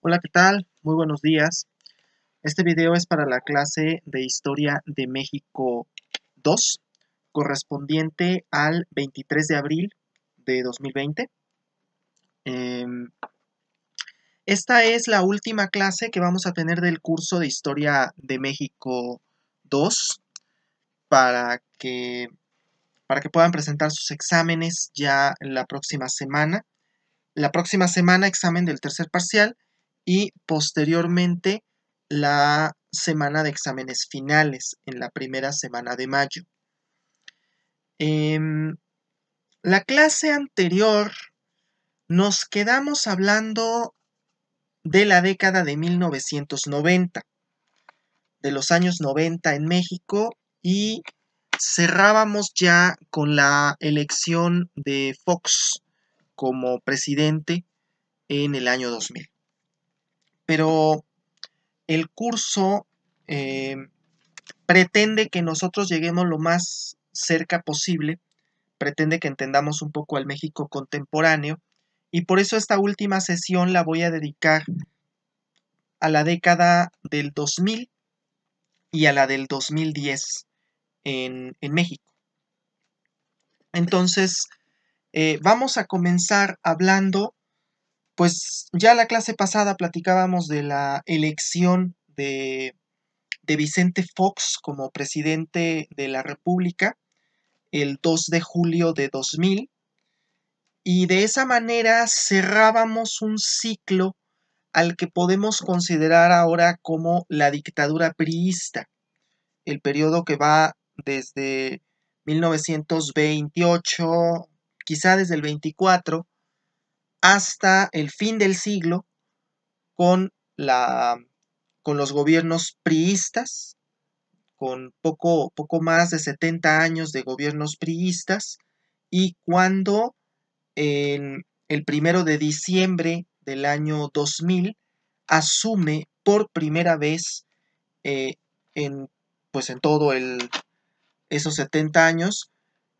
Hola, ¿qué tal? Muy buenos días. Este video es para la clase de Historia de México 2, correspondiente al 23 de abril de 2020. Em, esta es la última clase que vamos a tener del curso de Historia de México 2 para que, para que puedan presentar sus exámenes ya la próxima semana. La próxima semana, examen del tercer parcial y posteriormente la semana de exámenes finales en la primera semana de mayo. Em, la clase anterior nos quedamos hablando de la década de 1990, de los años 90 en México y cerrábamos ya con la elección de Fox como presidente en el año 2000 pero el curso eh, pretende que nosotros lleguemos lo más cerca posible, pretende que entendamos un poco al México contemporáneo y por eso esta última sesión la voy a dedicar a la década del 2000 y a la del 2010 en, México. Entonces, eh, vamos a comenzar hablando pues ya la clase pasada platicábamos de la elección de, Vicente Fox como presidente de la República el 2 de julio de 2000 y de esa manera cerrábamos un ciclo al que podemos considerar ahora como la dictadura priista, el periodo que va desde 1928, quizá desde el 24, hasta el fin del siglo con, la, con los gobiernos priistas, con poco, poco más de 70 años de gobiernos priistas, y cuando en el primero de diciembre del año 2000 asume por primera vez eh, en, pues en todo el, esos 70 años,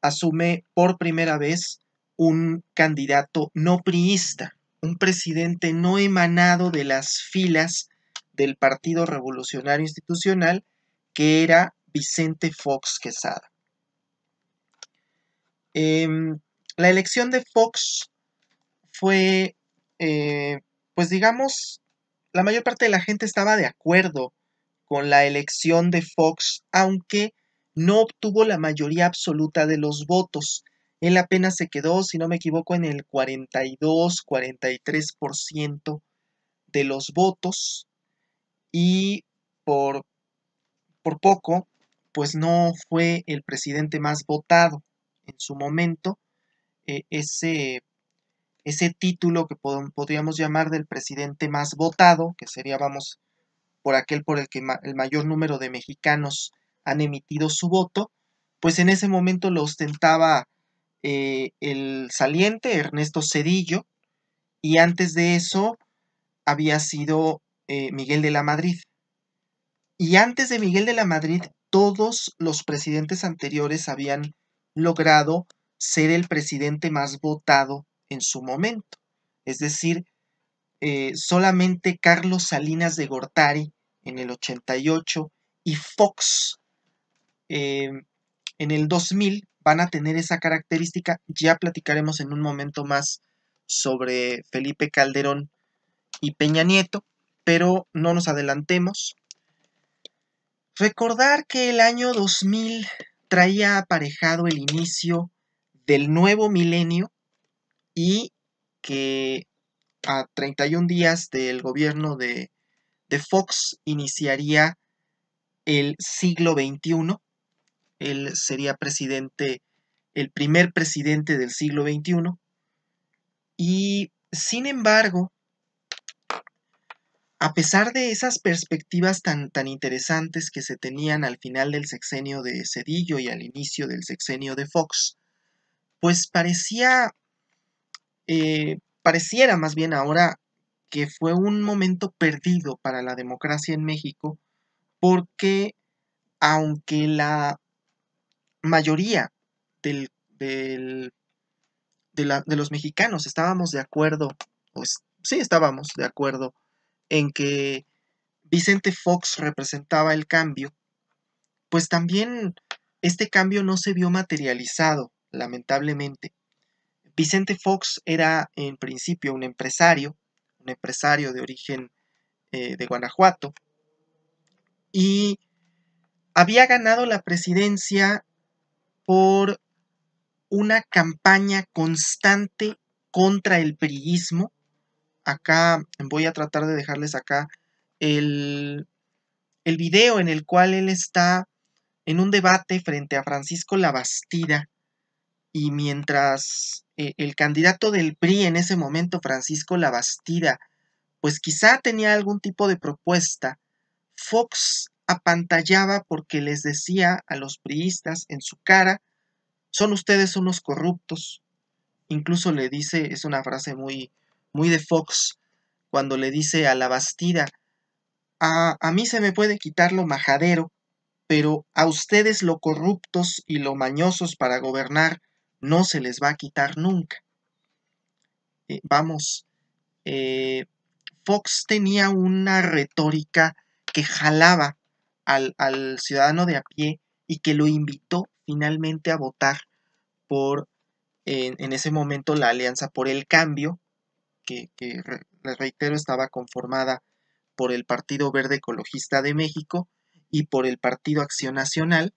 asume por primera vez un candidato no priista, un presidente no emanado de las filas del Partido Revolucionario Institucional, que era Vicente Fox Quesada. Em, la elección de Fox fue, eh, pues digamos, la mayor parte de la gente estaba de acuerdo con la elección de Fox, aunque no obtuvo la mayoría absoluta de los votos. Él apenas se quedó, si no me equivoco, en el 42-43% de los votos y por, por poco, pues no fue el presidente más votado en su momento. Eh, ese, ese título que podríamos llamar del presidente más votado, que sería, vamos, por aquel por el que el mayor número de mexicanos han emitido su voto, pues en ese momento lo ostentaba eh, el saliente Ernesto Cedillo y antes de eso había sido eh, Miguel de la Madrid. Y antes de Miguel de la Madrid, todos los presidentes anteriores habían logrado ser el presidente más votado en su momento. Es decir, eh, solamente Carlos Salinas de Gortari en el 88 y Fox en el 2000 van a tener esa característica. Ya platicaremos en un momento más sobre Felipe Calderón y Peña Nieto, pero no nos adelantemos. Recordar que el año 2000 traía aparejado el inicio del nuevo milenio y que a 31 días del gobierno de, Fox iniciaría el siglo XXI él sería presidente, el primer presidente del siglo XXI. Y sin embargo, a pesar de esas perspectivas tan, tan interesantes que se tenían al final del sexenio de Cedillo y al inicio del sexenio de Fox, pues parecía, eh, pareciera más bien ahora que fue un momento perdido para la democracia en México, porque aunque la mayoría del, de, los mexicanos estábamos de acuerdo, pues sí estábamos de acuerdo en que Vicente Fox representaba el cambio, pues también este cambio no se vio materializado, lamentablemente. Vicente Fox era en principio un empresario, un empresario de origen eh, de Guanajuato, y había ganado la presidencia por una campaña constante contra el priismo. Acá voy a tratar de dejarles acá el, el video en el cual él está en un debate frente a Francisco Labastida y mientras eh, el candidato del PRI en ese momento, Francisco Labastida, pues quizá tenía algún tipo de propuesta, Fox apantallaba porque les decía a los priistas en su cara, son ustedes unos corruptos. Incluso le dice, es una frase muy, muy de Fox, cuando le dice a la Bastida, a, mí se me puede quitar lo majadero, pero a ustedes lo corruptos y lo mañosos para gobernar no se les va a quitar nunca. Eh, vamos, eh, Fox tenía una retórica que jalaba al, ciudadano de a pie y que lo invitó finalmente a votar por, en, ese momento, la Alianza por el Cambio, que, les reitero estaba conformada por el Partido Verde Ecologista de México y por el Partido Acción Nacional.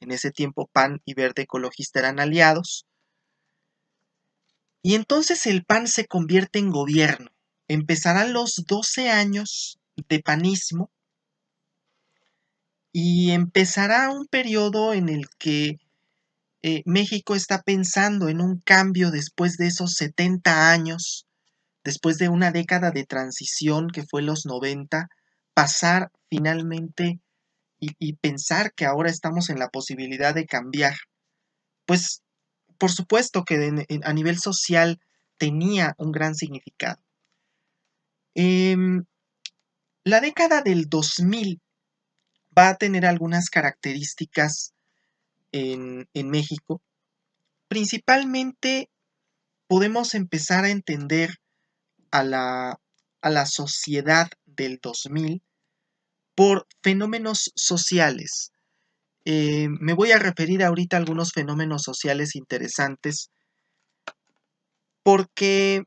En ese tiempo PAN y Verde Ecologista eran aliados. Y entonces el PAN se convierte en gobierno. Empezarán los 12 años de panismo y empezará un periodo en el que eh, México está pensando en un cambio después de esos 70 años, después de una década de transición que fue los 90, pasar finalmente y, pensar que ahora estamos en la posibilidad de cambiar. Pues por supuesto que a nivel social tenía un gran significado. Em, la década del 2000 va a tener algunas características en, México. Principalmente podemos empezar a entender a la, sociedad del 2000 por fenómenos sociales. Eh, me voy a referir ahorita a algunos fenómenos sociales interesantes porque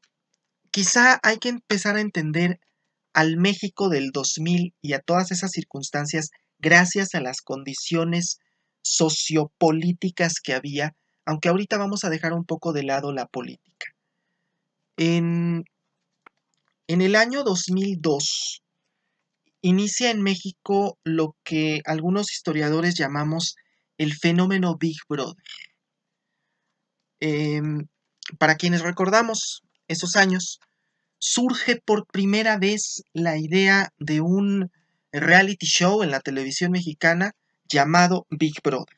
quizá hay que empezar a entender al México del 2000 y a todas esas circunstancias gracias a las condiciones sociopolíticas que había, aunque ahorita vamos a dejar un poco de lado la política. En, el año 2002 inicia en México lo que algunos historiadores llamamos el fenómeno Big Brother. Em, para quienes recordamos esos años, surge por primera vez la idea de un reality show en la televisión mexicana llamado Big Brother.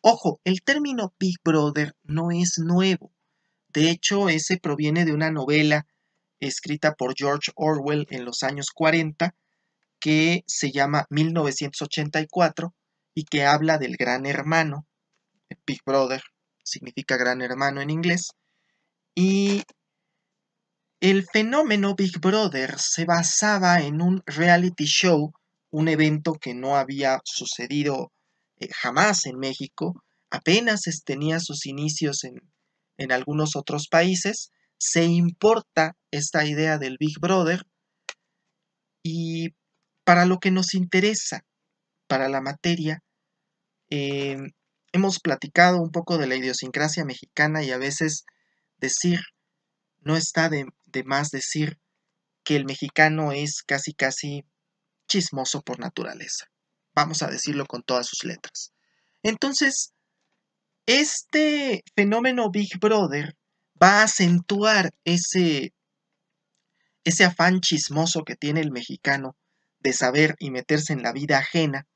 Ojo, el término Big Brother no es nuevo. De hecho, ese proviene de una novela escrita por George Orwell en los años 40 que se llama 1984 y que habla del gran hermano. Big Brother significa gran hermano en inglés. Y el fenómeno Big Brother se basaba en un reality show un evento que no había sucedido eh, jamás en México, apenas tenía sus inicios en, algunos otros países, se importa esta idea del Big Brother y para lo que nos interesa, para la materia, eh, hemos platicado un poco de la idiosincrasia mexicana y a veces decir, no está de más decir que el mexicano es casi casi chismoso por naturaleza. Vamos a decirlo con todas sus letras. Entonces, este fenómeno Big Brother va a acentuar ese, ese afán chismoso que tiene el mexicano de saber y meterse en la vida ajena.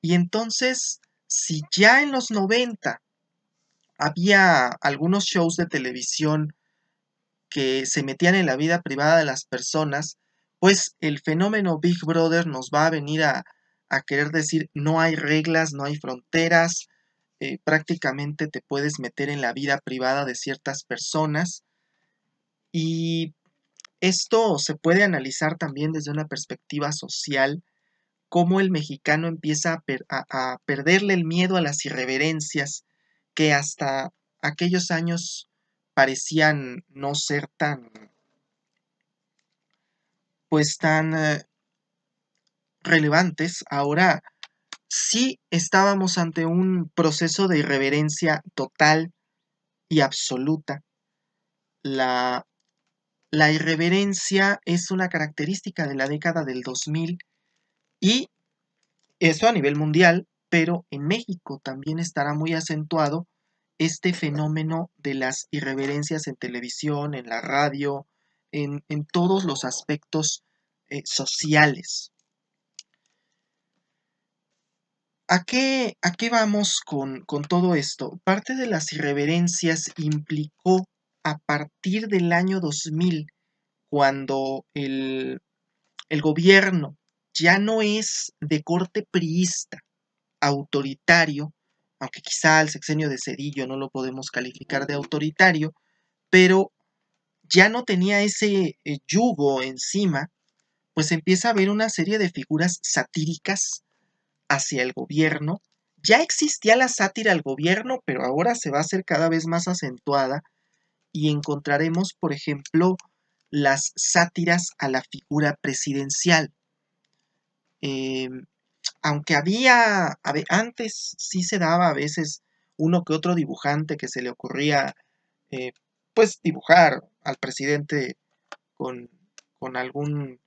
Y entonces, si ya en los 90 había algunos shows de televisión que se metían en la vida privada de las personas, pues el fenómeno Big Brother nos va a venir a, querer decir no hay reglas, no hay fronteras, eh, prácticamente te puedes meter en la vida privada de ciertas personas y esto se puede analizar también desde una perspectiva social, cómo el mexicano empieza a perderle el miedo a las irreverencias que hasta aquellos años parecían no ser tan pues tan eh, relevantes, ahora sí estábamos ante un proceso de irreverencia total y absoluta. La, la irreverencia es una característica de la década del 2000 y eso a nivel mundial, pero en México también estará muy acentuado este fenómeno de las irreverencias en televisión, en la radio, en, todos los aspectos eh, sociales. ¿A qué, vamos con, todo esto? Parte de las irreverencias implicó a partir del año 2000, cuando el, gobierno ya no es de corte priista, autoritario, aunque quizá el sexenio de Cedillo no lo podemos calificar de autoritario, pero ya no tenía ese eh, yugo encima, pues empieza a haber una serie de figuras satíricas hacia el gobierno. Ya existía la sátira al gobierno, pero ahora se va a hacer cada vez más acentuada y encontraremos, por ejemplo, las sátiras a la figura presidencial. Em, aunque había, antes sí se daba a veces uno que otro dibujante que se le ocurría eh, pues dibujar al presidente con, algún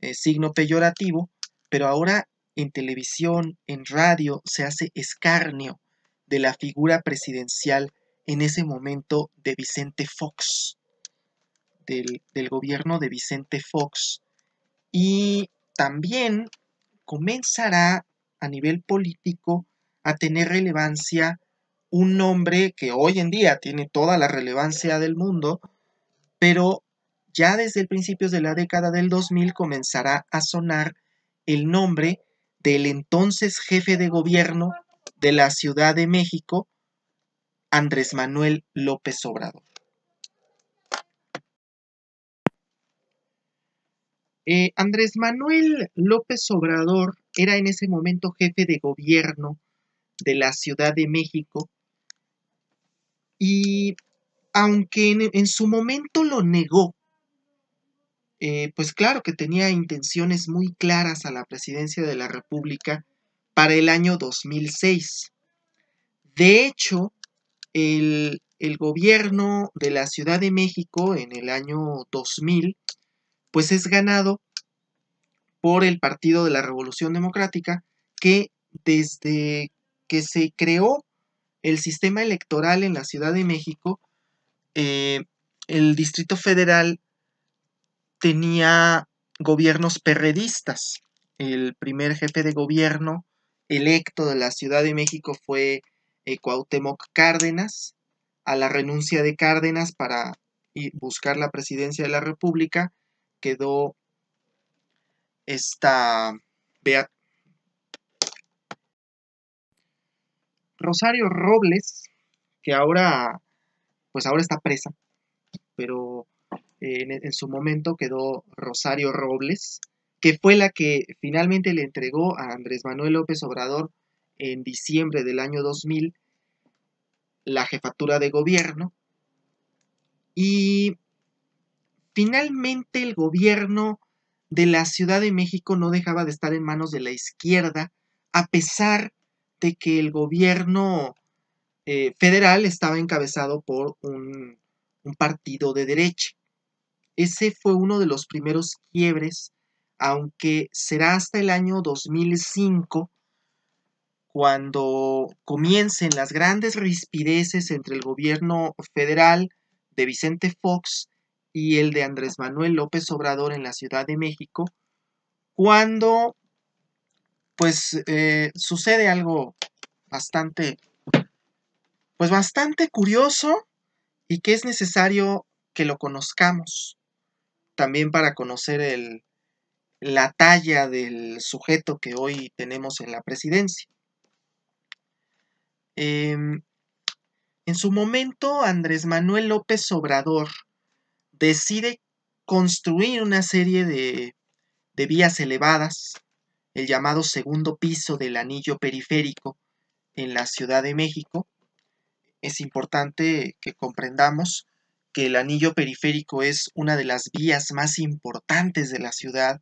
eh, signo peyorativo, pero ahora en televisión, en radio, se hace escarnio de la figura presidencial en ese momento de Vicente Fox, del, del gobierno de Vicente Fox. Y también comenzará a nivel político a tener relevancia un nombre que hoy en día tiene toda la relevancia del mundo, pero ya desde principios de la década del 2000 comenzará a sonar el nombre del entonces jefe de gobierno de la Ciudad de México, Andrés Manuel López Obrador. Eh, Andrés Manuel López Obrador era en ese momento jefe de gobierno de la Ciudad de México y aunque en, su momento lo negó, eh, pues claro que tenía intenciones muy claras a la presidencia de la República para el año 2006. De hecho, el, el gobierno de la Ciudad de México en el año 2000, pues es ganado por el Partido de la Revolución Democrática, que desde que se creó el sistema electoral en la Ciudad de México, eh, el Distrito Federal tenía gobiernos perredistas. El primer jefe de gobierno electo de la Ciudad de México fue eh, Cuauhtémoc Cárdenas. A la renuncia de Cárdenas para buscar la presidencia de la República quedó esta Rosario Robles, que ahora, pues ahora está presa, pero eh, en, en, su momento quedó Rosario Robles, que fue la que finalmente le entregó a Andrés Manuel López Obrador en diciembre del año 2000 la jefatura de gobierno. Y finalmente el gobierno de la Ciudad de México no dejaba de estar en manos de la izquierda, a pesar que el gobierno eh, federal estaba encabezado por un, un partido de derecha. Ese fue uno de los primeros quiebres, aunque será hasta el año 2005 cuando comiencen las grandes rispideces entre el gobierno federal de Vicente Fox y el de Andrés Manuel López Obrador en la Ciudad de México, cuando pues eh, sucede algo bastante, pues bastante curioso y que es necesario que lo conozcamos también para conocer el, la talla del sujeto que hoy tenemos en la presidencia. Em, en su momento, Andrés Manuel López Obrador decide construir una serie de, de vías elevadas el llamado segundo piso del anillo periférico en la Ciudad de México, es importante que comprendamos que el anillo periférico es una de las vías más importantes de la ciudad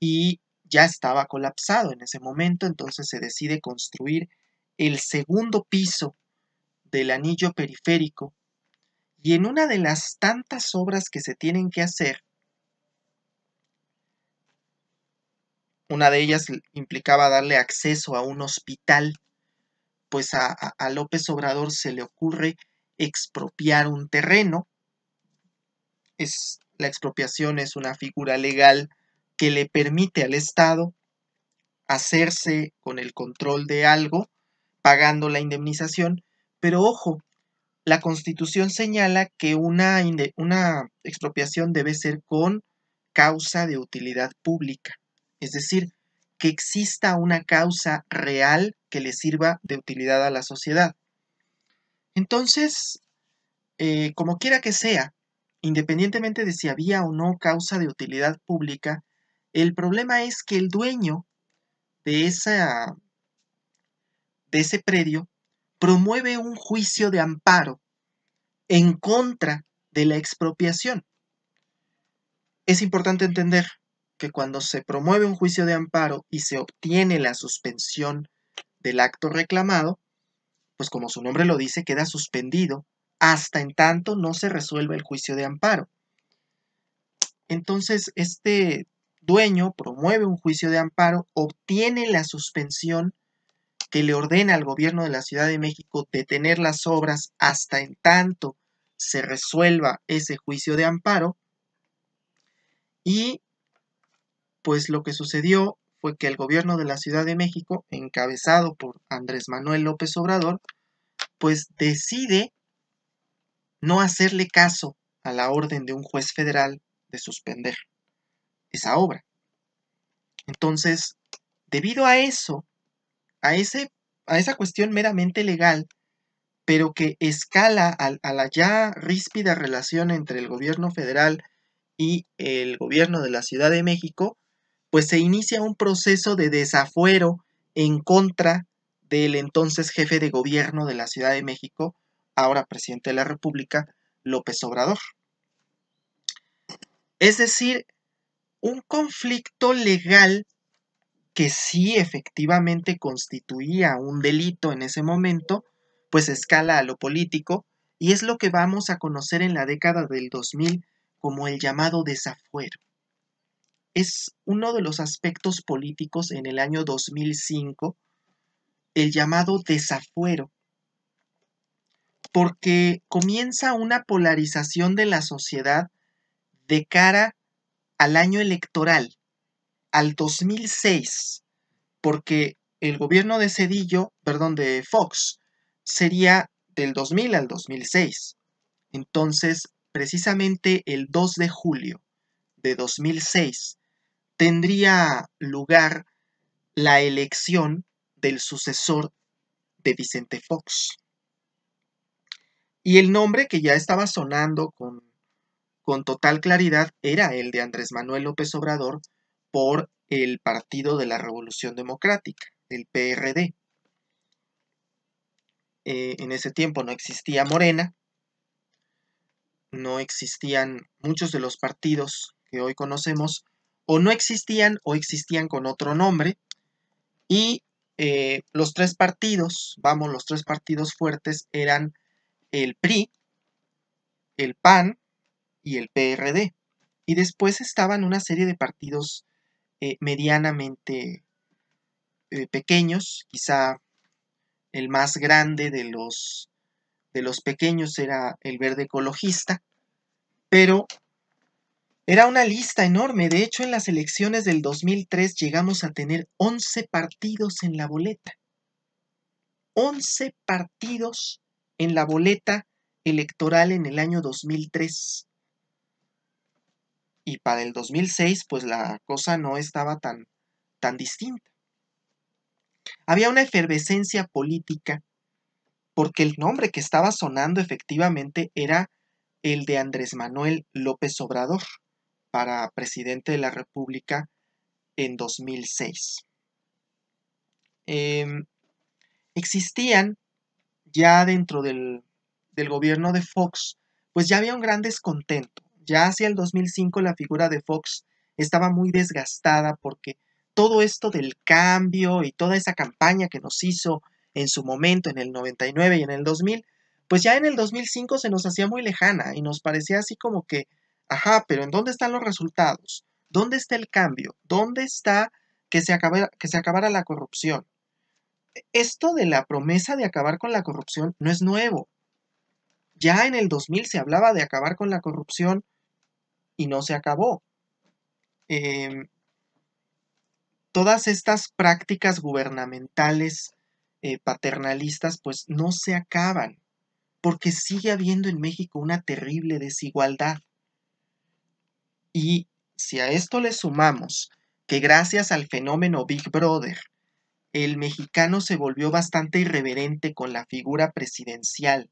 y ya estaba colapsado en ese momento, entonces se decide construir el segundo piso del anillo periférico y en una de las tantas obras que se tienen que hacer Una de ellas implicaba darle acceso a un hospital, pues a, López Obrador se le ocurre expropiar un terreno. Es, la expropiación es una figura legal que le permite al Estado hacerse con el control de algo, pagando la indemnización, pero ojo, la Constitución señala que una expropiación debe ser con causa de utilidad pública es decir, que exista una causa real que le sirva de utilidad a la sociedad. Entonces, eh, como quiera que sea, independientemente de si había o no causa de utilidad pública, el problema es que el dueño de, de ese predio promueve un juicio de amparo en contra de la expropiación. Es importante entender, cuando se promueve un juicio de amparo y se obtiene la suspensión del acto reclamado, pues como su nombre lo dice, queda suspendido hasta en tanto no se resuelva el juicio de amparo. Entonces, este dueño promueve un juicio de amparo, obtiene la suspensión que le ordena al gobierno de la Ciudad de México detener las obras hasta en tanto se resuelva ese juicio de amparo y pues lo que sucedió fue que el gobierno de la Ciudad de México, encabezado por Andrés Manuel López Obrador, pues decide no hacerle caso a la orden de un juez federal de suspender esa obra. Entonces, debido a eso, a, ese, a esa cuestión meramente legal, pero que escala a, la ya ríspida relación entre el gobierno federal y el gobierno de la Ciudad de México, pues se inicia un proceso de desafuero en contra del entonces jefe de gobierno de la Ciudad de México, ahora presidente de la República, López Obrador. Es decir, un conflicto legal que sí efectivamente constituía un delito en ese momento, pues escala a lo político, y es lo que vamos a conocer en la década del 2000 como el llamado desafuero es uno de los aspectos políticos en el año 2005, el llamado desafuero, porque comienza una polarización de la sociedad de cara al año electoral, al 2006, porque el gobierno de Cedillo, perdón, de Fox, sería del 2000 al 2006. Entonces, precisamente el 2 de julio de 2006 tendría lugar la elección del sucesor de Vicente Fox. Y el nombre que ya estaba sonando con, total claridad era el de Andrés Manuel López Obrador por el Partido de la Revolución Democrática, el PRD. Eh, en ese tiempo no existía Morena, no existían muchos de los partidos que hoy conocemos, o no existían o existían con otro nombre. Y eh, los tres partidos, vamos, los tres partidos fuertes eran el PRI, el PAN y el PRD. Y después estaban una serie de partidos eh, medianamente eh, pequeños, quizá el más grande de los, de los pequeños era el verde ecologista, pero era una lista enorme. De hecho, en las elecciones del 2003 llegamos a tener 11 partidos en la boleta. 11 partidos en la boleta electoral en el año 2003. Y para el 2006, pues la cosa no estaba tan, tan distinta. Había una efervescencia política porque el nombre que estaba sonando efectivamente era el de Andrés Manuel López Obrador para presidente de la República en 2006. Em, existían ya dentro del, gobierno de Fox, pues ya había un gran descontento. Ya hacia el 2005 la figura de Fox estaba muy desgastada porque todo esto del cambio y toda esa campaña que nos hizo en su momento, en el 99 y en el 2000, pues ya en el 2005 se nos hacía muy lejana y nos parecía así como que Ajá, pero ¿en dónde están los resultados? ¿Dónde está el cambio? ¿Dónde está que se, acabara, la corrupción? Esto de la promesa de acabar con la corrupción no es nuevo. Ya en el 2000 se hablaba de acabar con la corrupción y no se acabó. Em, todas estas prácticas gubernamentales eh, paternalistas pues no se acaban porque sigue habiendo en México una terrible desigualdad. Y si a esto le sumamos que gracias al fenómeno Big Brother, el mexicano se volvió bastante irreverente con la figura presidencial.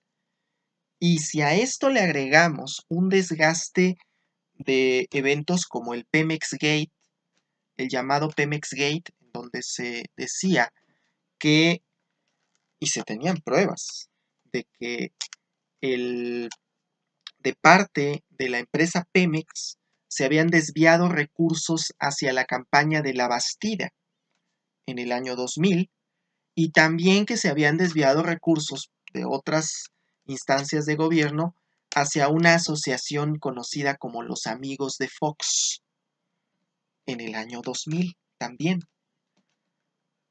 Y si a esto le agregamos un desgaste de eventos como el Pemex Gate, el llamado Pemex Gate, donde se decía que, y se tenían pruebas, de que el, de parte de la empresa Pemex se habían desviado recursos hacia la campaña de la Bastida en el año 2000 y también que se habían desviado recursos de otras instancias de gobierno hacia una asociación conocida como los Amigos de Fox en el año 2000 también.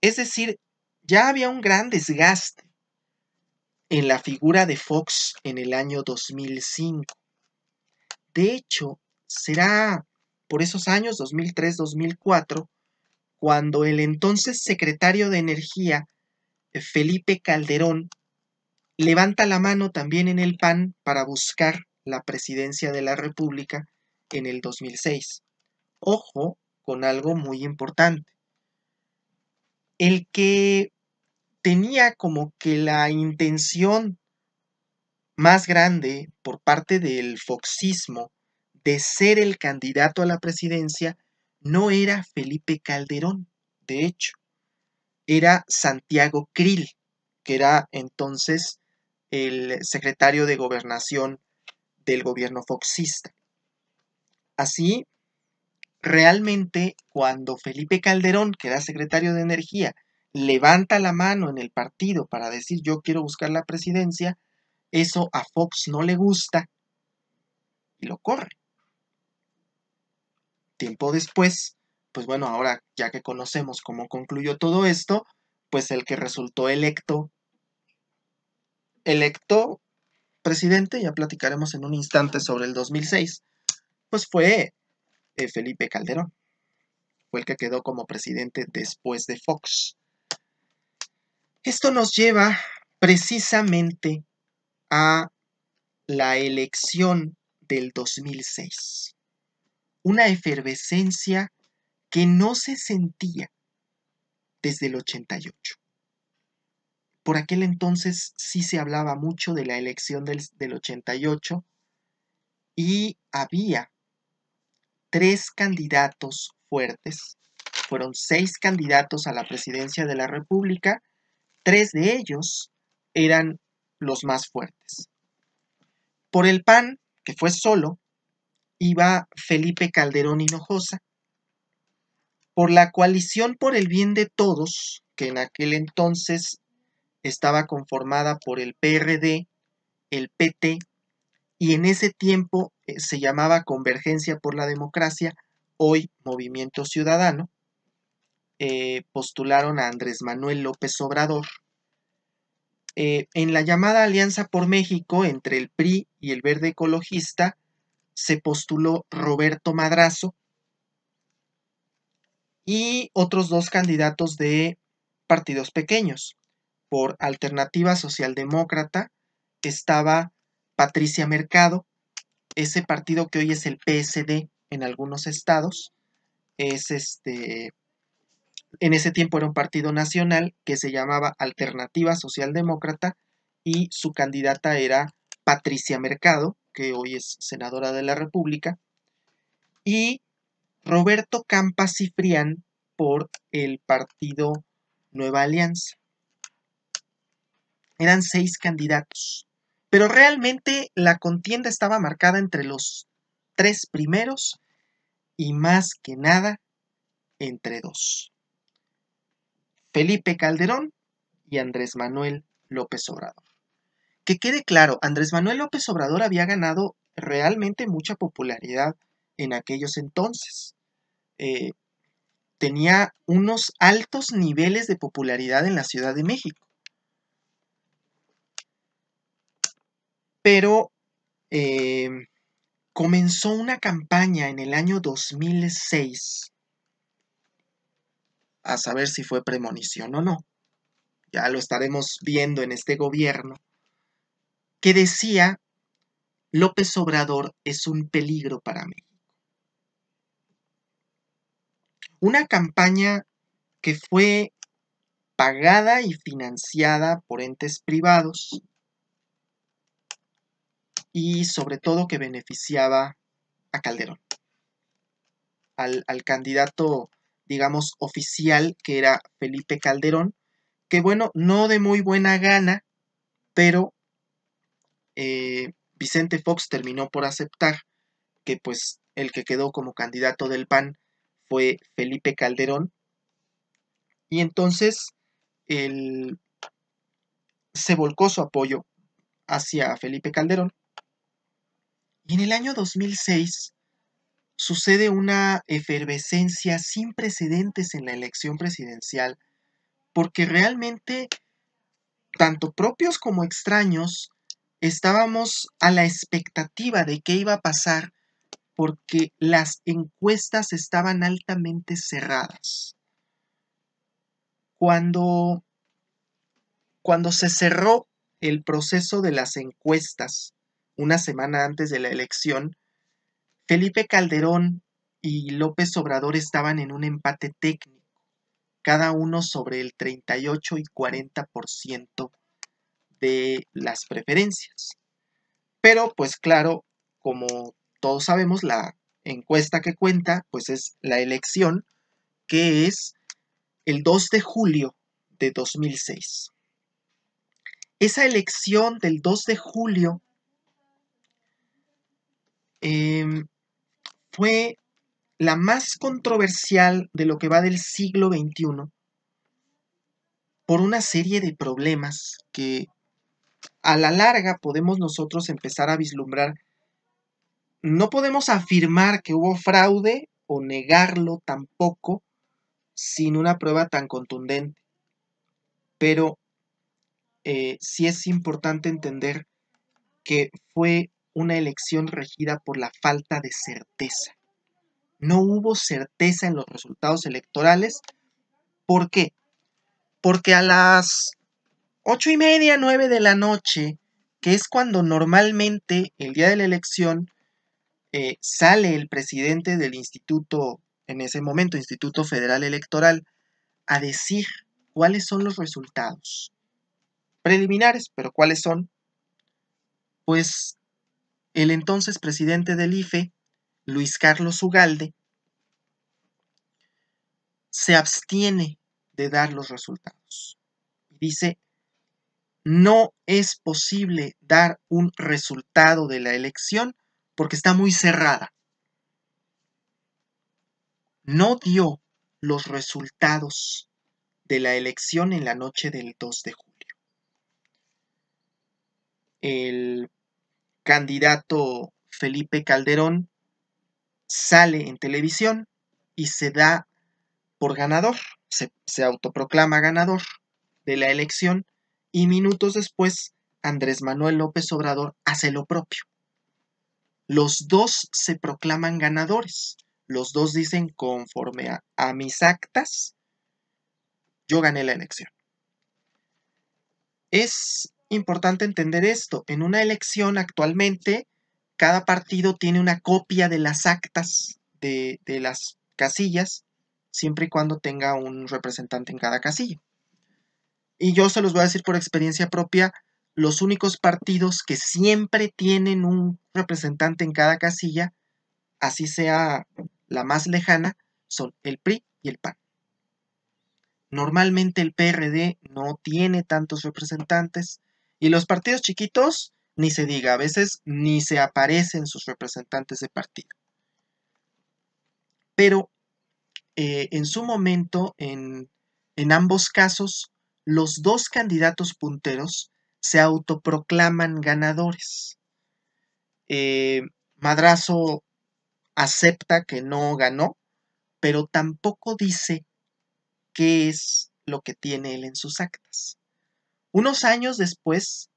Es decir, ya había un gran desgaste en la figura de Fox en el año 2005. De hecho, será por esos años, 2003-2004, cuando el entonces secretario de Energía, Felipe Calderón, levanta la mano también en el PAN para buscar la presidencia de la República en el 2006. Ojo con algo muy importante. El que tenía como que la intención más grande por parte del foxismo de ser el candidato a la presidencia no era Felipe Calderón, de hecho, era Santiago Krill, que era entonces el secretario de gobernación del gobierno foxista. Así, realmente cuando Felipe Calderón, que era secretario de Energía, levanta la mano en el partido para decir yo quiero buscar la presidencia, eso a Fox no le gusta y lo corre. Tiempo después, pues bueno, ahora ya que conocemos cómo concluyó todo esto, pues el que resultó electo, electo presidente, ya platicaremos en un instante sobre el 2006, pues fue eh, Felipe Calderón, fue el que quedó como presidente después de Fox. Esto nos lleva precisamente a la elección del 2006 una efervescencia que no se sentía desde el 88. Por aquel entonces sí se hablaba mucho de la elección del, 88 y había tres candidatos fuertes. Fueron seis candidatos a la presidencia de la República. Tres de ellos eran los más fuertes. Por el PAN, que fue solo, iba Felipe Calderón Hinojosa, por la coalición por el bien de todos, que en aquel entonces estaba conformada por el PRD, el PT, y en ese tiempo eh, se llamaba Convergencia por la Democracia, hoy Movimiento Ciudadano, eh, postularon a Andrés Manuel López Obrador. Eh, en la llamada Alianza por México entre el PRI y el Verde Ecologista, se postuló Roberto Madrazo y otros dos candidatos de partidos pequeños. Por alternativa socialdemócrata estaba Patricia Mercado, ese partido que hoy es el PSD en algunos estados, es este, en ese tiempo era un partido nacional que se llamaba Alternativa Socialdemócrata y su candidata era Patricia Mercado, que hoy es senadora de la República, y Roberto Campa Cifrián por el partido Nueva Alianza. Eran seis candidatos, pero realmente la contienda estaba marcada entre los tres primeros y más que nada entre dos. Felipe Calderón y Andrés Manuel López Obrador. Que quede claro, Andrés Manuel López Obrador había ganado realmente mucha popularidad en aquellos entonces. Eh, tenía unos altos niveles de popularidad en la Ciudad de México. Pero eh, comenzó una campaña en el año 2006, a saber si fue premonición o no. Ya lo estaremos viendo en este gobierno que decía, López Obrador es un peligro para México. Una campaña que fue pagada y financiada por entes privados y sobre todo que beneficiaba a Calderón, al, al candidato, digamos, oficial que era Felipe Calderón, que bueno, no de muy buena gana, pero eh, Vicente Fox terminó por aceptar que pues el que quedó como candidato del PAN fue Felipe Calderón. Y entonces él se volcó su apoyo hacia Felipe Calderón. Y en el año 2006 sucede una efervescencia sin precedentes en la elección presidencial, porque realmente tanto propios como extraños estábamos a la expectativa de qué iba a pasar porque las encuestas estaban altamente cerradas. Cuando, cuando se cerró el proceso de las encuestas una semana antes de la elección, Felipe Calderón y López Obrador estaban en un empate técnico, cada uno sobre el 38 y 40% de las preferencias. Pero pues claro, como todos sabemos, la encuesta que cuenta pues es la elección que es el 2 de julio de 2006. Esa elección del 2 de julio em, fue la más controversial de lo que va del siglo XXI por una serie de problemas que a la larga podemos nosotros empezar a vislumbrar, no podemos afirmar que hubo fraude o negarlo tampoco sin una prueba tan contundente. Pero eh, sí es importante entender que fue una elección regida por la falta de certeza. No hubo certeza en los resultados electorales. ¿Por qué? Porque a las ocho y media, nueve de la noche, que es cuando normalmente el día de la elección eh, sale el presidente del instituto, en ese momento, Instituto Federal Electoral, a decir cuáles son los resultados. Preliminares, pero cuáles son. Pues el entonces presidente del IFE, Luis Carlos Ugalde, se abstiene de dar los resultados. Dice, no es posible dar un resultado de la elección porque está muy cerrada. No dio los resultados de la elección en la noche del 2 de julio. El candidato Felipe Calderón sale en televisión y se da por ganador, se, se autoproclama ganador de la elección y minutos después Andrés Manuel López Obrador hace lo propio. Los dos se proclaman ganadores. Los dos dicen, conforme a, mis actas, yo gané la elección. Es importante entender esto. En una elección actualmente, cada partido tiene una copia de las actas de, de las casillas, siempre y cuando tenga un representante en cada casilla y yo se los voy a decir por experiencia propia, los únicos partidos que siempre tienen un representante en cada casilla, así sea la más lejana, son el PRI y el PAN. Normalmente el PRD no tiene tantos representantes y los partidos chiquitos, ni se diga, a veces ni se aparecen sus representantes de partido. Pero eh, en su momento, en, en ambos casos, los dos candidatos punteros se autoproclaman ganadores. Eh, Madrazo acepta que no ganó, pero tampoco dice qué es lo que tiene él en sus actas. Unos años después,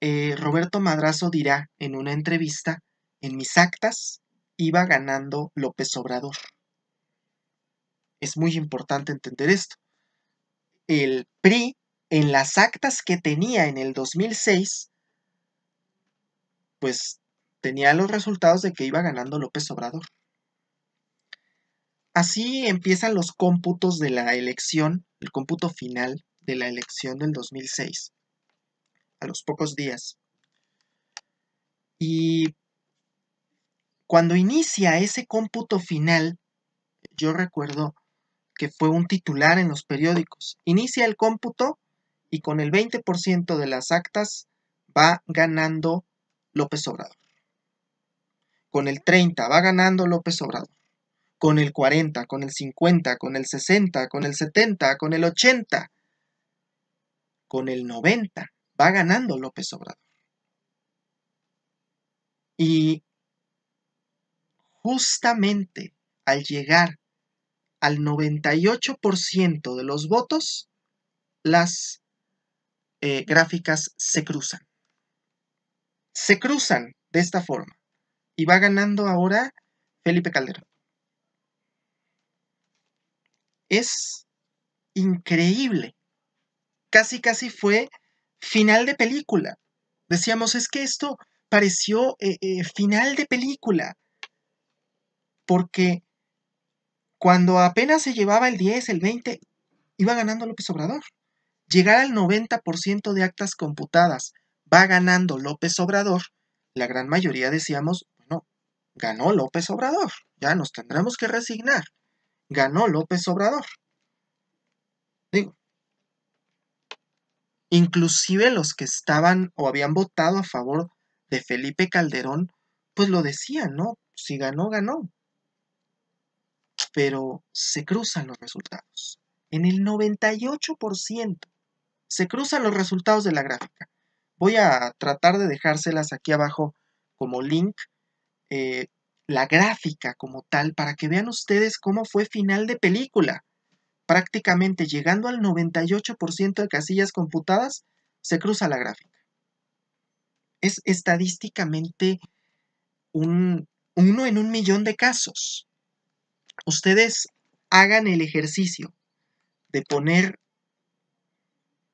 eh, Roberto Madrazo dirá en una entrevista, en mis actas iba ganando López Obrador. Es muy importante entender esto el PRI en las actas que tenía en el 2006, pues tenía los resultados de que iba ganando López Obrador. Así empiezan los cómputos de la elección, el cómputo final de la elección del 2006, a los pocos días. Y cuando inicia ese cómputo final, yo recuerdo que fue un titular en los periódicos. Inicia el cómputo y con el 20% de las actas va ganando López Obrador. Con el 30 va ganando López Obrador. Con el 40, con el 50, con el 60, con el 70, con el 80, con el 90 va ganando López Obrador. Y justamente al llegar al 98% de los votos, las eh, gráficas se cruzan. Se cruzan de esta forma. Y va ganando ahora Felipe Calderón. Es increíble. Casi, casi fue final de película. Decíamos, es que esto pareció eh, eh, final de película. Porque cuando apenas se llevaba el 10, el 20, iba ganando López Obrador. Llegar al 90% de actas computadas va ganando López Obrador, la gran mayoría decíamos, bueno, ganó López Obrador, ya nos tendremos que resignar. Ganó López Obrador. Digo, inclusive los que estaban o habían votado a favor de Felipe Calderón, pues lo decían, ¿no? Si ganó, ganó pero se cruzan los resultados. En el 98% se cruzan los resultados de la gráfica. Voy a tratar de dejárselas aquí abajo como link, eh, la gráfica como tal, para que vean ustedes cómo fue final de película. Prácticamente llegando al 98% de casillas computadas, se cruza la gráfica. Es estadísticamente un, uno en un millón de casos ustedes hagan el ejercicio de poner,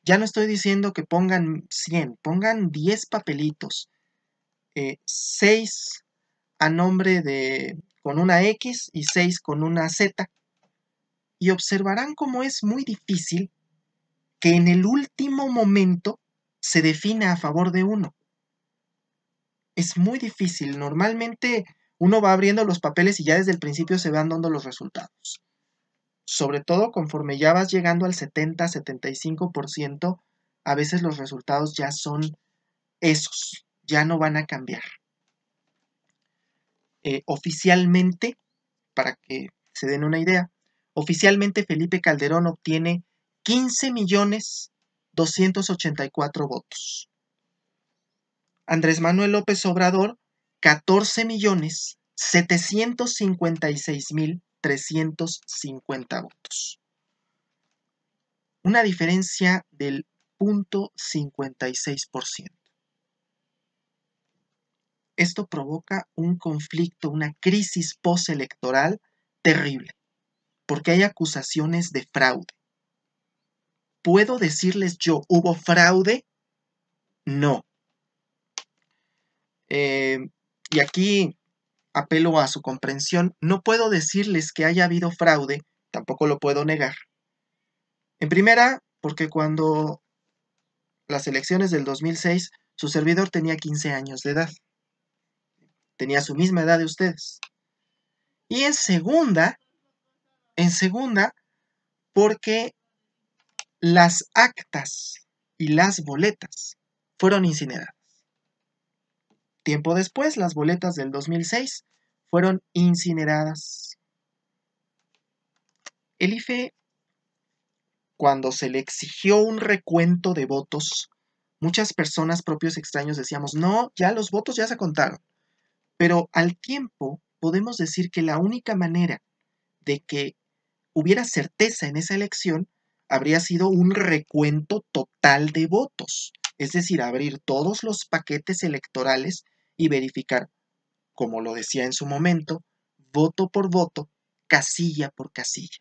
ya no estoy diciendo que pongan 100, pongan 10 papelitos, 6 eh, a nombre de, con una X y 6 con una Z, y observarán cómo es muy difícil que en el último momento se defina a favor de uno. Es muy difícil, normalmente uno va abriendo los papeles y ya desde el principio se van dando los resultados. Sobre todo conforme ya vas llegando al 70-75%, a veces los resultados ya son esos, ya no van a cambiar. Eh, oficialmente, para que se den una idea, oficialmente Felipe Calderón obtiene 15 millones 284 votos. Andrés Manuel López Obrador 14.756.350 votos. Una diferencia del 0.56%. Esto provoca un conflicto, una crisis postelectoral terrible, porque hay acusaciones de fraude. ¿Puedo decirles yo, hubo fraude? No. Eh, y aquí apelo a su comprensión, no puedo decirles que haya habido fraude, tampoco lo puedo negar. En primera, porque cuando las elecciones del 2006, su servidor tenía 15 años de edad. Tenía su misma edad de ustedes. Y en segunda, en segunda, porque las actas y las boletas fueron incineradas. Tiempo después, las boletas del 2006 fueron incineradas. El IFE, cuando se le exigió un recuento de votos, muchas personas, propios extraños, decíamos, no, ya los votos ya se contaron. Pero al tiempo podemos decir que la única manera de que hubiera certeza en esa elección habría sido un recuento total de votos es decir, abrir todos los paquetes electorales y verificar, como lo decía en su momento, voto por voto, casilla por casilla.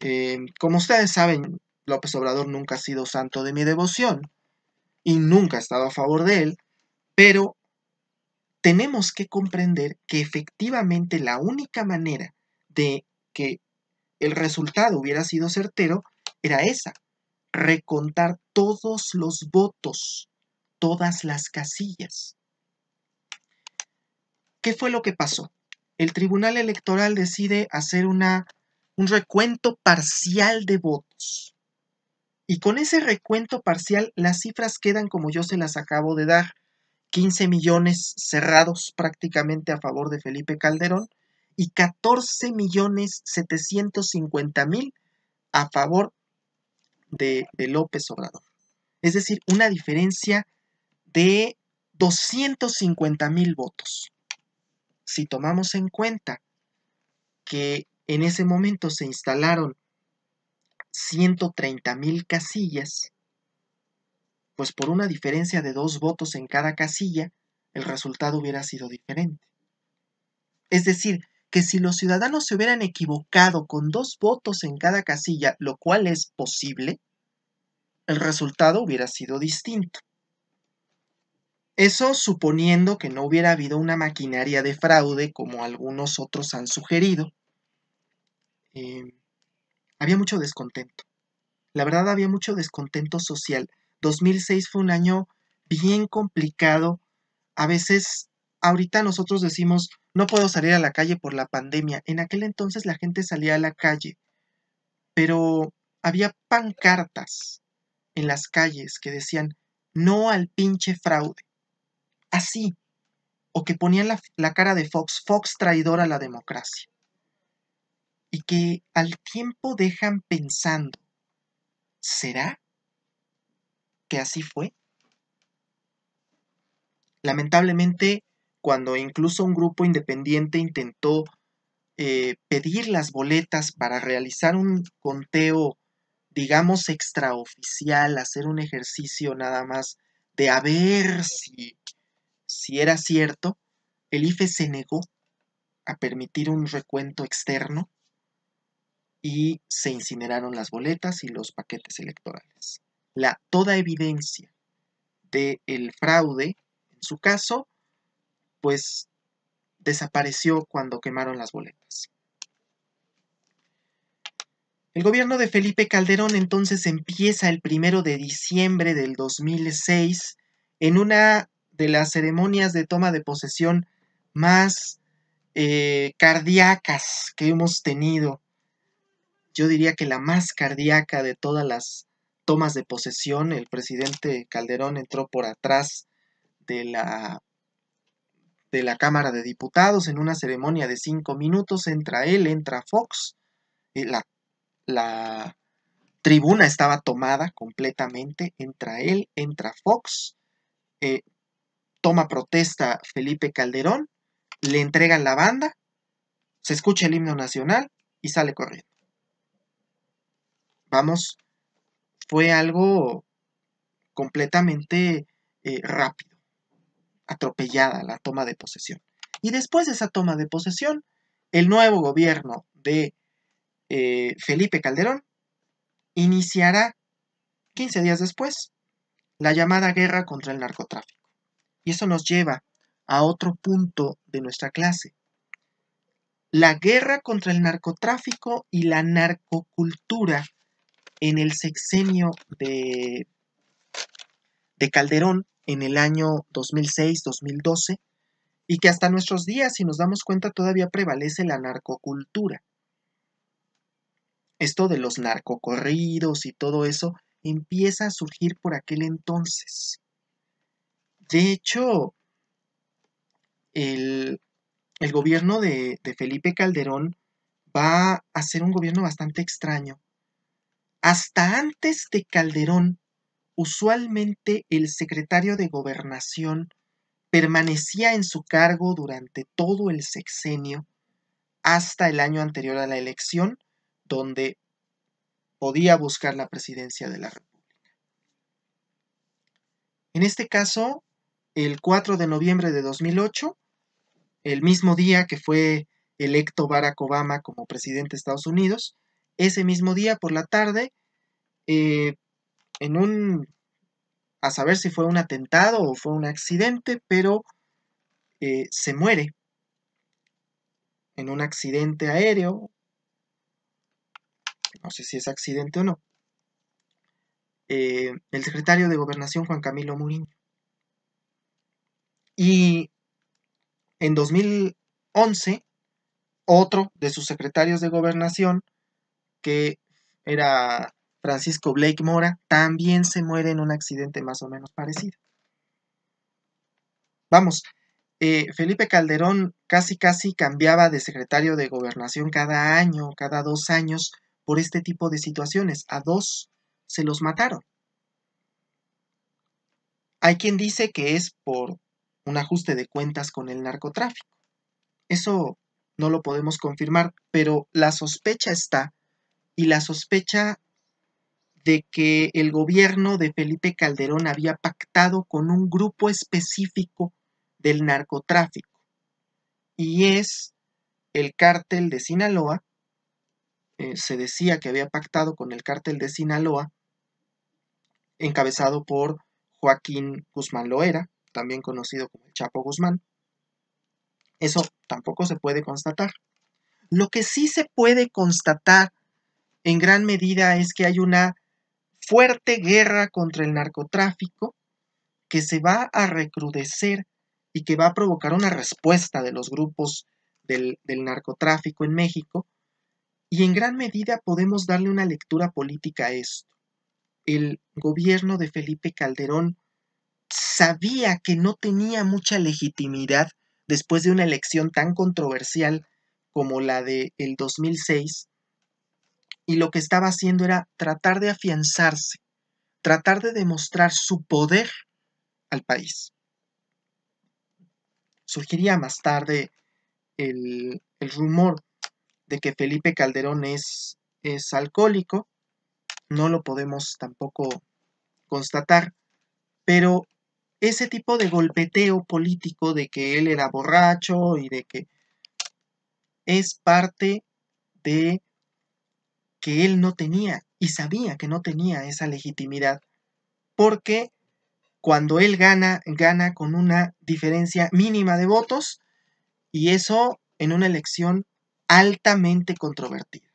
Em, como ustedes saben, López Obrador nunca ha sido santo de mi devoción y nunca ha estado a favor de él, pero tenemos que comprender que efectivamente la única manera de que el resultado hubiera sido certero era esa, recontar todos los votos, todas las casillas. ¿Qué fue lo que pasó? El Tribunal Electoral decide hacer una, un recuento parcial de votos. Y con ese recuento parcial, las cifras quedan como yo se las acabo de dar. 15 millones cerrados prácticamente a favor de Felipe Calderón y 14 millones 750 mil a favor de, López Obrador. Es decir, una diferencia de 250 mil votos. Si tomamos en cuenta que en ese momento se instalaron 130 mil casillas, pues por una diferencia de dos votos en cada casilla, el resultado hubiera sido diferente. Es decir, que si los ciudadanos se hubieran equivocado con dos votos en cada casilla, lo cual es posible, el resultado hubiera sido distinto. Eso suponiendo que no hubiera habido una maquinaria de fraude como algunos otros han sugerido. Em, había mucho descontento. La verdad había mucho descontento social. 2006 fue un año bien complicado. A veces, ahorita nosotros decimos, no puedo salir a la calle por la pandemia. En aquel entonces la gente salía a la calle, pero había pancartas en las calles que decían no al pinche fraude. Así. O que ponían la, cara de Fox, Fox traidor a la democracia. Y que al tiempo dejan pensando, ¿será que así fue? Lamentablemente, cuando incluso un grupo independiente intentó eh, pedir las boletas para realizar un conteo, digamos, extraoficial, hacer un ejercicio nada más de a ver si, si era cierto, el IFE se negó a permitir un recuento externo y se incineraron las boletas y los paquetes electorales. La toda evidencia del el fraude, en su caso, pues desapareció cuando quemaron las boletas. El gobierno de Felipe Calderón entonces empieza el primero de diciembre del 2006 en una de las ceremonias de toma de posesión más eh, cardíacas que hemos tenido. Yo diría que la más cardíaca de todas las tomas de posesión. El presidente Calderón entró por atrás de la de la Cámara de Diputados en una ceremonia de cinco minutos. Entra él, entra Fox. La, la tribuna estaba tomada completamente. Entra él, entra Fox. Eh, toma protesta Felipe Calderón. Le entregan la banda. Se escucha el himno nacional y sale corriendo. Vamos, fue algo completamente eh, rápido atropellada la toma de posesión. Y después de esa toma de posesión, el nuevo gobierno de eh, Felipe Calderón iniciará 15 días después la llamada guerra contra el narcotráfico. Y eso nos lleva a otro punto de nuestra clase. La guerra contra el narcotráfico y la narcocultura en el sexenio de, de Calderón en el año 2006-2012 y que hasta nuestros días, si nos damos cuenta, todavía prevalece la narcocultura. Esto de los narcocorridos y todo eso empieza a surgir por aquel entonces. De hecho, el, gobierno de, de Felipe Calderón va a ser un gobierno bastante extraño. Hasta antes de Calderón, Usualmente el secretario de gobernación permanecía en su cargo durante todo el sexenio hasta el año anterior a la elección, donde podía buscar la presidencia de la República. En este caso, el 4 de noviembre de 2008, el mismo día que fue electo Barack Obama como presidente de Estados Unidos, ese mismo día por la tarde, eh, en un, a saber si fue un atentado o fue un accidente, pero eh, se muere en un accidente aéreo, no sé si es accidente o no, eh, el secretario de Gobernación Juan Camilo Muriño. Y en 2011, otro de sus secretarios de Gobernación, que era Francisco Blake Mora, también se muere en un accidente más o menos parecido. Vamos, eh, Felipe Calderón casi casi cambiaba de secretario de gobernación cada año, cada dos años, por este tipo de situaciones. A dos se los mataron. Hay quien dice que es por un ajuste de cuentas con el narcotráfico. Eso no lo podemos confirmar, pero la sospecha está y la sospecha de que el gobierno de Felipe Calderón había pactado con un grupo específico del narcotráfico y es el cártel de Sinaloa. Eh, se decía que había pactado con el cártel de Sinaloa, encabezado por Joaquín Guzmán Loera, también conocido como el Chapo Guzmán. Eso tampoco se puede constatar. Lo que sí se puede constatar en gran medida es que hay una fuerte guerra contra el narcotráfico que se va a recrudecer y que va a provocar una respuesta de los grupos del, narcotráfico en México. Y en gran medida podemos darle una lectura política a esto. El gobierno de Felipe Calderón sabía que no tenía mucha legitimidad después de una elección tan controversial como la del de 2006 y lo que estaba haciendo era tratar de afianzarse, tratar de demostrar su poder al país. Surgiría más tarde el, rumor de que Felipe Calderón es, es alcohólico, no lo podemos tampoco constatar, pero ese tipo de golpeteo político de que él era borracho y de que es parte de que él no tenía y sabía que no tenía esa legitimidad, porque cuando él gana, gana con una diferencia mínima de votos y eso en una elección altamente controvertida.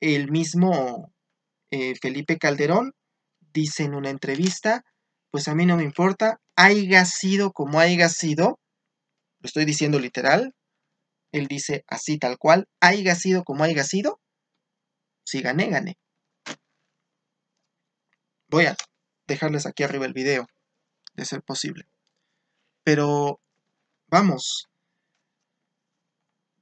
El mismo eh, Felipe Calderón dice en una entrevista, pues a mí no me importa, haya sido como haya sido, lo estoy diciendo literal, él dice así tal cual, haya sido como haya sido, si gané, gané. Voy a dejarles aquí arriba el video, de ser posible. Pero, vamos,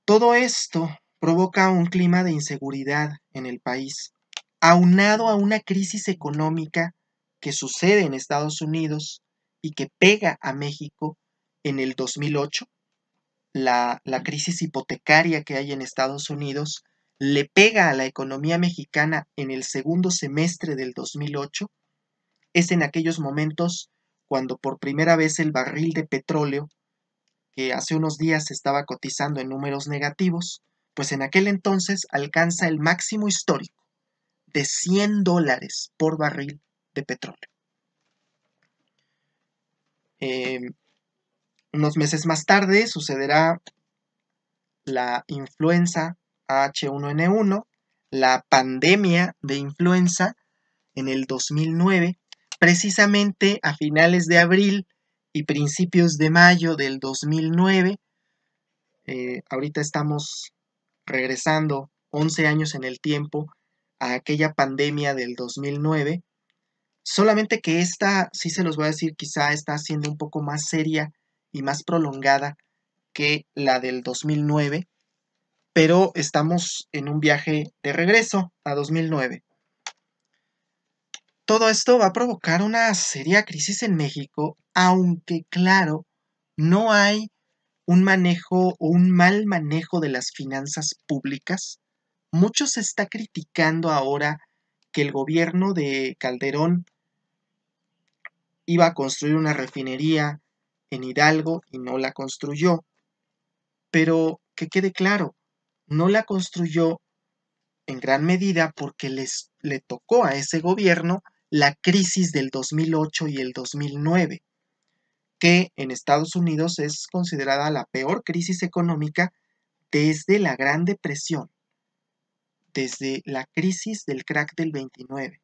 todo esto provoca un clima de inseguridad en el país, aunado a una crisis económica que sucede en Estados Unidos y que pega a México en el 2008, la, la crisis hipotecaria que hay en Estados Unidos le pega a la economía mexicana en el segundo semestre del 2008 es en aquellos momentos cuando por primera vez el barril de petróleo, que hace unos días estaba cotizando en números negativos, pues en aquel entonces alcanza el máximo histórico de 100 dólares por barril de petróleo. Eh, unos meses más tarde sucederá la influenza H1N1, la pandemia de influenza en el 2009, precisamente a finales de abril y principios de mayo del 2009. Eh, ahorita estamos regresando 11 años en el tiempo a aquella pandemia del 2009. Solamente que esta, sí se los voy a decir, quizá está siendo un poco más seria y más prolongada que la del 2009 pero estamos en un viaje de regreso a 2009. Todo esto va a provocar una seria crisis en México, aunque claro, no hay un manejo o un mal manejo de las finanzas públicas. Mucho se está criticando ahora que el gobierno de Calderón iba a construir una refinería en Hidalgo y no la construyó. Pero que quede claro, no la construyó en gran medida porque les, le tocó a ese gobierno la crisis del 2008 y el 2009, que en Estados Unidos es considerada la peor crisis económica desde la Gran Depresión, desde la crisis del crack del 29,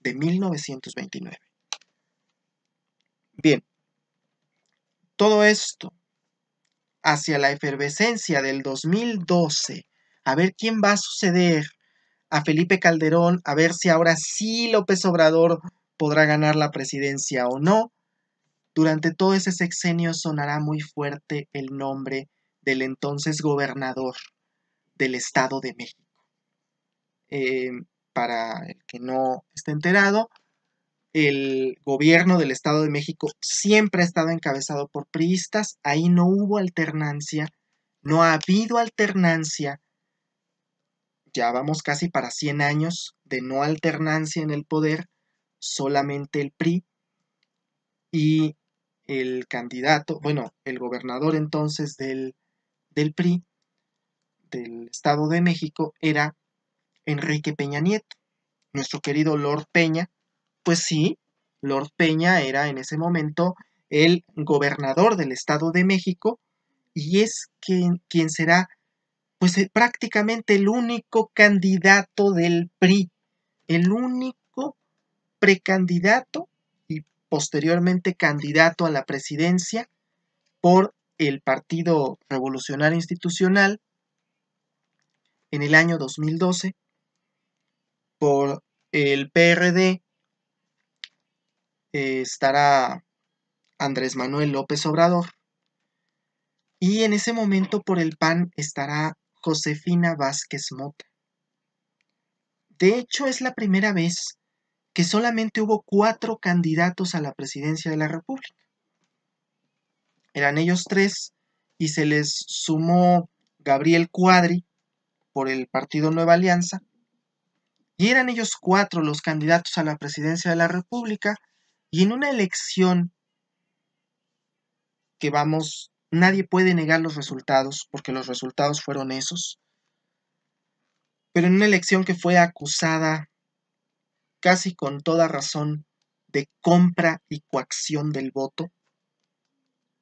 de 1929. Bien, todo esto hacia la efervescencia del 2012, a ver quién va a suceder a Felipe Calderón, a ver si ahora sí López Obrador podrá ganar la presidencia o no. Durante todo ese sexenio sonará muy fuerte el nombre del entonces gobernador del Estado de México. Eh, para el que no esté enterado, el gobierno del Estado de México siempre ha estado encabezado por priistas, ahí no hubo alternancia, no ha habido alternancia, ya vamos casi para 100 años de no alternancia en el poder, solamente el PRI y el candidato, bueno, el gobernador entonces del, del PRI del Estado de México era Enrique Peña Nieto, nuestro querido Lord Peña, pues sí, Lord Peña era en ese momento el gobernador del Estado de México y es quien, será pues eh, prácticamente el único candidato del PRI, el único precandidato y posteriormente candidato a la presidencia por el Partido Revolucionario Institucional en el año 2012, por el PRD eh, estará Andrés Manuel López Obrador. Y en ese momento por el PAN estará Josefina Vázquez Mota. De hecho, es la primera vez que solamente hubo cuatro candidatos a la presidencia de la República. Eran ellos tres y se les sumó Gabriel Cuadri por el partido Nueva Alianza. Y eran ellos cuatro los candidatos a la presidencia de la República y en una elección que vamos, nadie puede negar los resultados, porque los resultados fueron esos, pero en una elección que fue acusada casi con toda razón de compra y coacción del voto,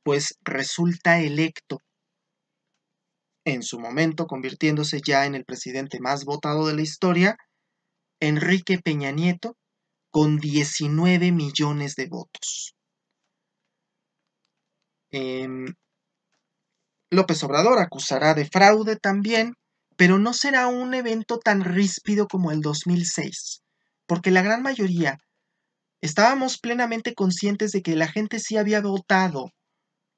pues resulta electo en su momento convirtiéndose ya en el presidente más votado de la historia, Enrique Peña Nieto, con 19 millones de votos. Em, López Obrador acusará de fraude también, pero no será un evento tan ríspido como el 2006, porque la gran mayoría estábamos plenamente conscientes de que la gente sí había votado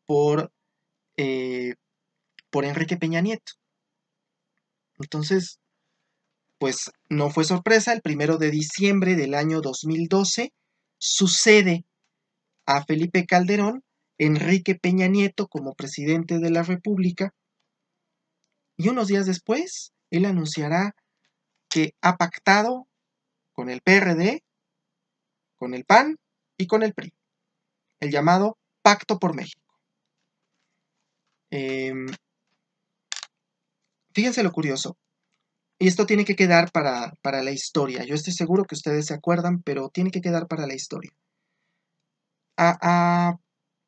por, eh, por Enrique Peña Nieto. Entonces, pues no fue sorpresa, el primero de diciembre del año 2012 sucede a Felipe Calderón Enrique Peña Nieto como presidente de la República y unos días después él anunciará que ha pactado con el PRD, con el PAN y con el PRI, el llamado Pacto por México. Em, fíjense lo curioso, y esto tiene que quedar para, la historia. Yo estoy seguro que ustedes se acuerdan, pero tiene que quedar para la historia. A, a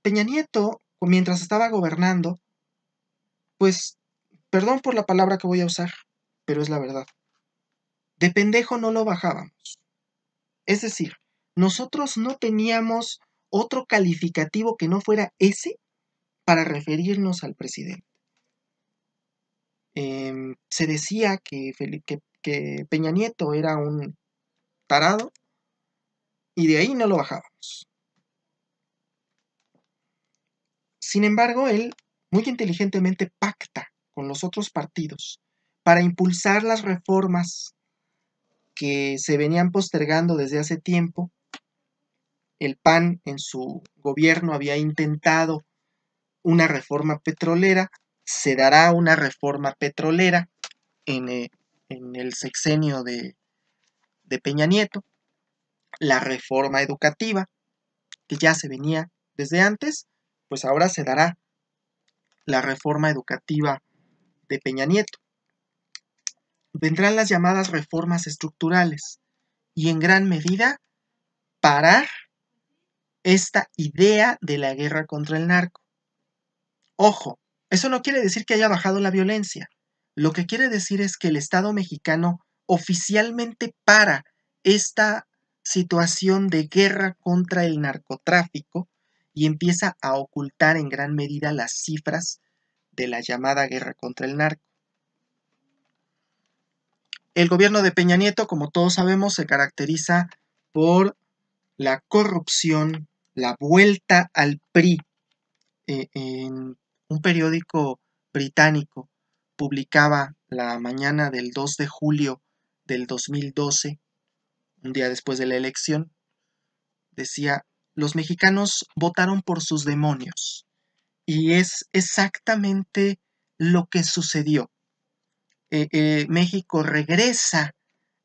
Peña Nieto, mientras estaba gobernando, pues, perdón por la palabra que voy a usar, pero es la verdad. De pendejo no lo bajábamos. Es decir, nosotros no teníamos otro calificativo que no fuera ese para referirnos al presidente. Em, se decía que, que Peña Nieto era un tarado y de ahí no lo bajábamos. Sin embargo, él muy inteligentemente pacta con los otros partidos para impulsar las reformas que se venían postergando desde hace tiempo. El PAN en su gobierno había intentado una reforma petrolera, se dará una reforma petrolera eh, en, el sexenio de, de Peña Nieto, la reforma educativa, que ya se venía desde antes, pues ahora se dará la reforma educativa de Peña Nieto. Vendrán las llamadas reformas estructurales y en gran medida parar esta idea de la guerra contra el narco. Ojo, eso no quiere decir que haya bajado la violencia. Lo que quiere decir es que el Estado mexicano oficialmente para esta situación de guerra contra el narcotráfico y empieza a ocultar en gran medida las cifras de la llamada guerra contra el narco. El gobierno de Peña Nieto, como todos sabemos, se caracteriza por la corrupción, la vuelta al PRI eh, en un periódico británico publicaba la mañana del 2 de julio del 2012, un día después de la elección, decía, los mexicanos votaron por sus demonios. Y es exactamente lo que sucedió. Eh, eh, México regresa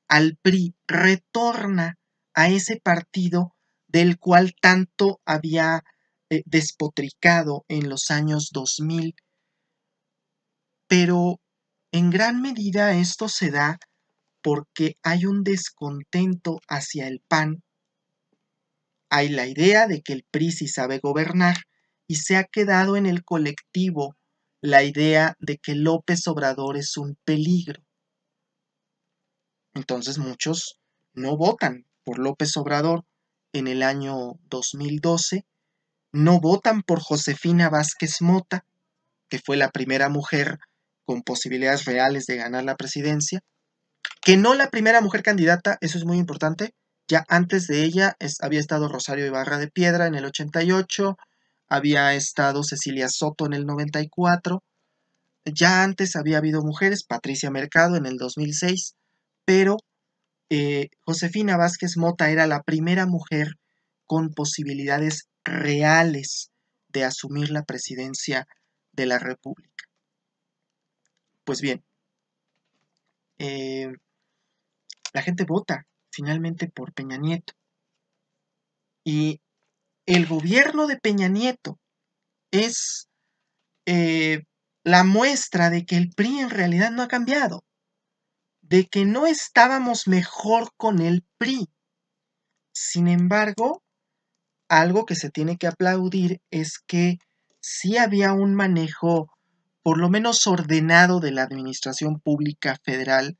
al PRI, retorna a ese partido del cual tanto había despotricado en los años 2000, pero en gran medida esto se da porque hay un descontento hacia el PAN. Hay la idea de que el PRI sabe gobernar y se ha quedado en el colectivo la idea de que López Obrador es un peligro. Entonces muchos no votan por López Obrador en el año 2012 no votan por Josefina Vázquez Mota, que fue la primera mujer con posibilidades reales de ganar la presidencia, que no la primera mujer candidata, eso es muy importante, ya antes de ella había estado Rosario Ibarra de Piedra en el 88, había estado Cecilia Soto en el 94, ya antes había habido mujeres, Patricia Mercado en el 2006, pero eh, Josefina Vázquez Mota era la primera mujer con posibilidades reales de asumir la presidencia de la República. Pues bien, eh, la gente vota finalmente por Peña Nieto. Y el gobierno de Peña Nieto es eh, la muestra de que el PRI en realidad no ha cambiado, de que no estábamos mejor con el PRI. Sin embargo, algo que se tiene que aplaudir es que sí había un manejo por lo menos ordenado de la Administración Pública Federal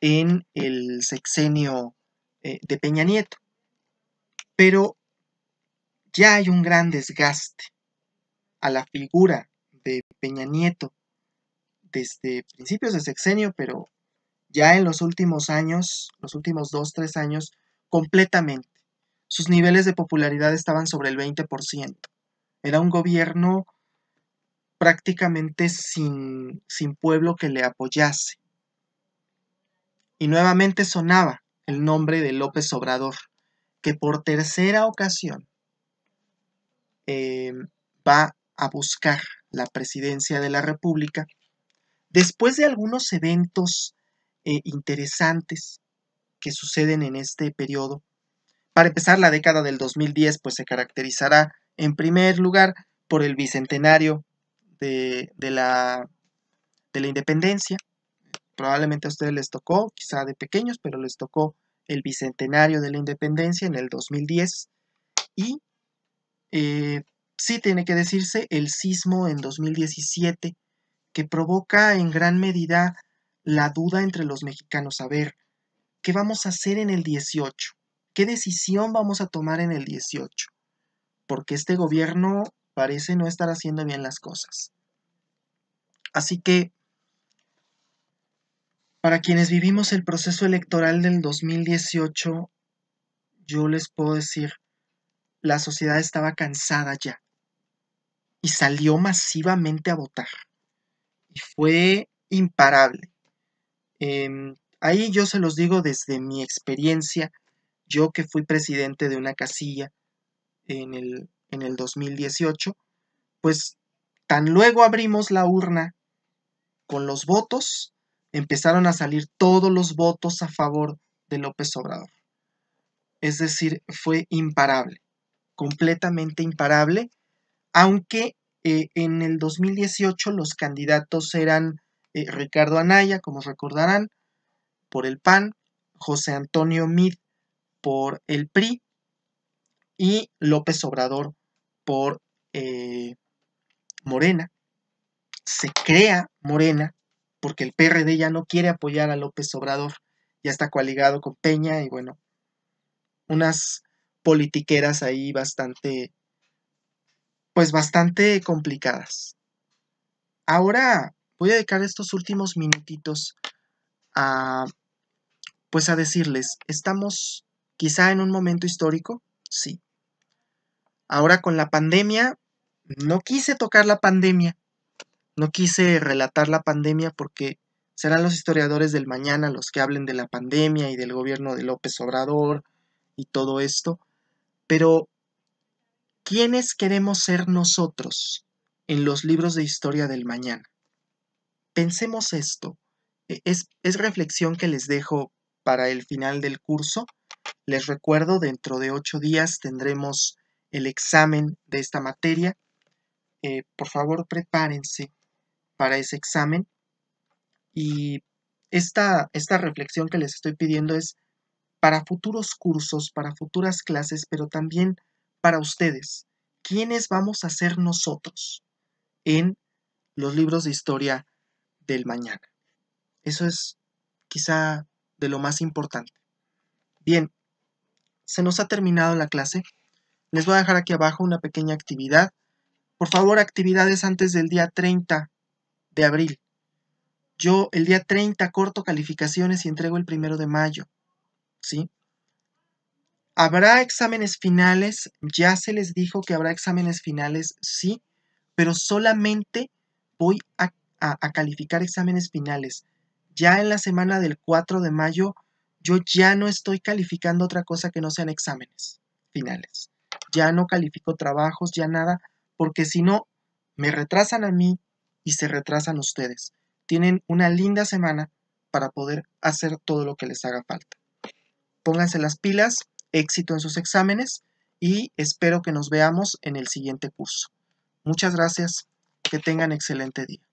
en el sexenio eh, de Peña Nieto. Pero ya hay un gran desgaste a la figura de Peña Nieto desde principios de sexenio, pero ya en los últimos años, los últimos dos, tres años, completamente. Sus niveles de popularidad estaban sobre el 20%. Era un gobierno prácticamente sin, sin pueblo que le apoyase. Y nuevamente sonaba el nombre de López Obrador, que por tercera ocasión eh, va a buscar la presidencia de la República, después de algunos eventos eh, interesantes que suceden en este periodo, para empezar, la década del 2010 pues, se caracterizará en primer lugar por el bicentenario de, la, independencia. Probablemente a ustedes les tocó, quizá de pequeños, pero les tocó el bicentenario de la independencia en el 2010 y eh, sí tiene que decirse el sismo en 2017 que provoca en gran medida la duda entre los mexicanos. A ver, ¿qué vamos a hacer en el 18? ¿Qué decisión vamos a tomar en el 18? Porque este gobierno parece no estar haciendo bien las cosas. Así que, para quienes vivimos el proceso electoral del 2018, yo les puedo decir, la sociedad estaba cansada ya y salió masivamente a votar. Y fue imparable. Em, ahí yo se los digo desde mi experiencia yo que fui presidente de una casilla en el, en el 2018, pues tan luego abrimos la urna con los votos, empezaron a salir todos los votos a favor de López Obrador. Es decir, fue imparable, completamente imparable, aunque eh, en el 2018 los candidatos eran eh, Ricardo Anaya, como recordarán, por el PAN, José Antonio Meade, por el PRI y López Obrador por eh, Morena. Se crea Morena porque el PRD ya no quiere apoyar a López Obrador, ya está coaligado con Peña y bueno, unas politiqueras ahí bastante, pues bastante complicadas. Ahora voy a dedicar estos últimos minutitos a, pues a decirles, estamos Quizá en un momento histórico, sí. Ahora con la pandemia, no quise tocar la pandemia, no quise relatar la pandemia porque serán los historiadores del mañana los que hablen de la pandemia y del gobierno de López Obrador y todo esto, pero ¿quiénes queremos ser nosotros en los libros de historia del mañana? Pensemos esto, e-, es, reflexión que les dejo para el final del curso. Les recuerdo, dentro de ocho días tendremos el examen de esta materia. Eh, por favor, prepárense para ese examen. Y esta reflexión que les estoy pidiendo es para futuros cursos, para futuras clases, pero también para ustedes. ¿Quiénes vamos a ser nosotros en los libros de historia del mañana? Eso es quizá de lo más importante. Bien, se nos ha terminado la clase. Les voy a dejar aquí abajo una pequeña actividad. Por favor, actividades antes del día 30 de abril. Yo el día 30 corto calificaciones y entrego el primero de mayo. ¿Sí? ¿Habrá exámenes finales? Ya se les dijo que habrá exámenes finales, sí, pero solamente voy a, a calificar exámenes finales. Ya en la semana del 4 de mayo, yo ya no estoy calificando otra cosa que no sean exámenes finales. Ya no califico trabajos, ya nada, porque si no, me retrasan a mí y se retrasan ustedes. Tienen una linda semana para poder hacer todo lo que les haga falta. Pónganse las pilas, éxito en sus exámenes y espero que nos veamos en el siguiente curso. Muchas gracias, que tengan excelente día.